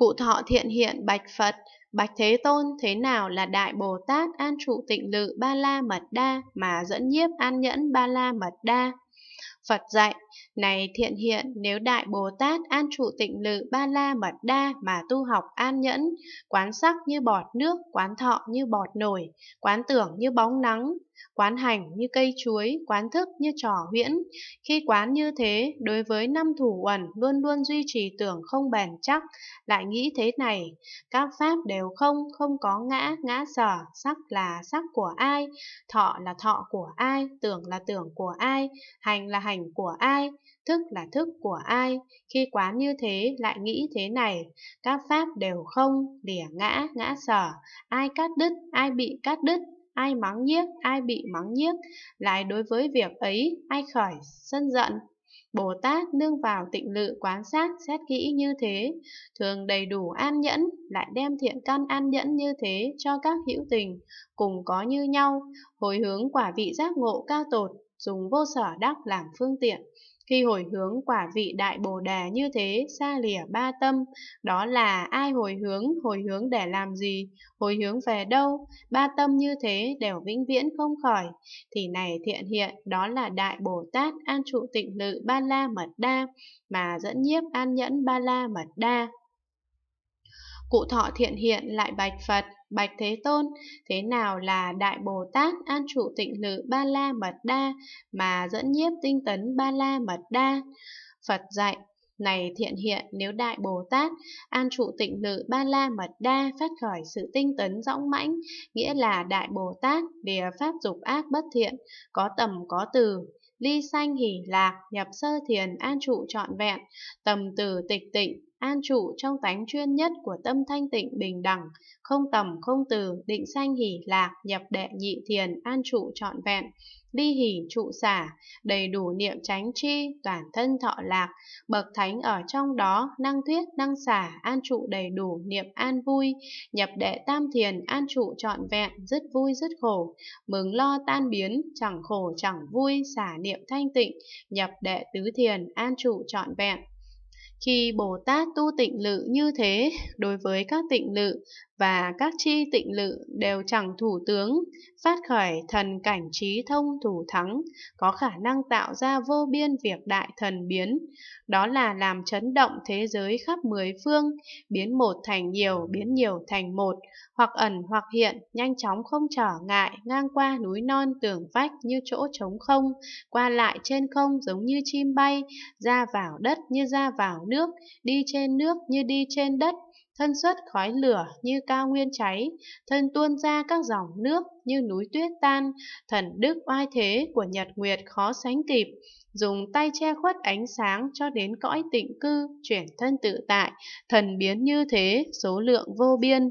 Cụ thọ thiện hiện bạch Phật, bạch Thế Tôn thế nào là Đại Bồ Tát an trụ tịnh lự ba la mật đa mà dẫn nhiếp an nhẫn ba la mật đa. Phật dạy, này thiện hiện, nếu Đại Bồ Tát an trụ tịnh lự ba la mật đa mà tu học an nhẫn, quán sắc như bọt nước, quán thọ như bọt nổi, quán tưởng như bóng nắng, quán hành như cây chuối, quán thức như trò huyễn. Khi quán như thế, đối với năm thủ uẩn luôn luôn duy trì tưởng không bền chắc, lại nghĩ thế này, các pháp đều không, không có ngã, ngã sở, sắc là sắc của ai, thọ là thọ của ai, tưởng là tưởng của ai, hành là hành hành của ai, thức là thức của ai, khi quán như thế lại nghĩ thế này, các pháp đều không, lìa ngã, ngã sở, ai cắt đứt, ai bị cắt đứt, ai mắng nhiếc, ai bị mắng nhiếc, lại đối với việc ấy, ai khởi, sân giận. Bồ Tát nương vào tịnh lự quán sát xét kỹ như thế, thường đầy đủ an nhẫn, lại đem thiện căn an nhẫn như thế cho các hữu tình, cùng có như nhau, hồi hướng quả vị giác ngộ cao tột, dùng vô sở đắc làm phương tiện. Khi hồi hướng quả vị đại bồ đề như thế, xa lìa ba tâm, đó là ai hồi hướng, hồi hướng để làm gì, hồi hướng về đâu, ba tâm như thế đều vĩnh viễn không khỏi. Thì này thiện hiện, đó là đại Bồ Tát an trụ tịnh lự ba la mật đa, mà dẫn nhiếp an nhẫn ba la mật đa. Cụ thọ thiện hiện lại bạch Phật, Bạch Thế Tôn, thế nào là Đại Bồ Tát an trụ tịnh lự Ba La Mật Đa mà dẫn nhiếp tinh tấn Ba La Mật Đa? Phật dạy, này thiện hiện nếu Đại Bồ Tát, an trụ tịnh lự Ba La Mật Đa phát khởi sự tinh tấn rõng mãnh, nghĩa là Đại Bồ Tát, đìa pháp dục ác bất thiện, có tầm có từ, ly sanh hỷ lạc, nhập sơ thiền an trụ trọn vẹn, tầm từ tịch tịnh, an trụ trong tánh chuyên nhất của tâm thanh tịnh bình đẳng, không tầm không từ, định sanh hỷ lạc, nhập đệ nhị thiền, an trụ trọn vẹn, ly hỷ trụ xả, đầy đủ niệm tránh chi, toàn thân thọ lạc, bậc thánh ở trong đó, năng thuyết, năng xả, an trụ đầy đủ niệm an vui, nhập đệ tam thiền, an trụ trọn vẹn, rất vui rất khổ, mừng lo tan biến, chẳng khổ chẳng vui, xả niệm thanh tịnh, nhập đệ tứ thiền, an trụ trọn vẹn, khi Bồ Tát tu tịnh lự như thế, đối với các tịnh lự, và các chi tịnh lự đều chẳng thủ tướng, phát khởi thần cảnh trí thông thủ thắng, có khả năng tạo ra vô biên việc đại thần biến, đó là làm chấn động thế giới khắp mười phương, biến một thành nhiều, biến nhiều thành một, hoặc ẩn hoặc hiện, nhanh chóng không trở ngại, ngang qua núi non tường vách như chỗ trống không, qua lại trên không giống như chim bay, ra vào đất như ra vào nước, đi trên nước như đi trên đất, thân xuất khói lửa như cao nguyên cháy, thân tuôn ra các dòng nước như núi tuyết tan, thần đức oai thế của nhật nguyệt khó sánh kịp, dùng tay che khuất ánh sáng cho đến cõi tịnh cư, chuyển thân tự tại, thần biến như thế, số lượng vô biên.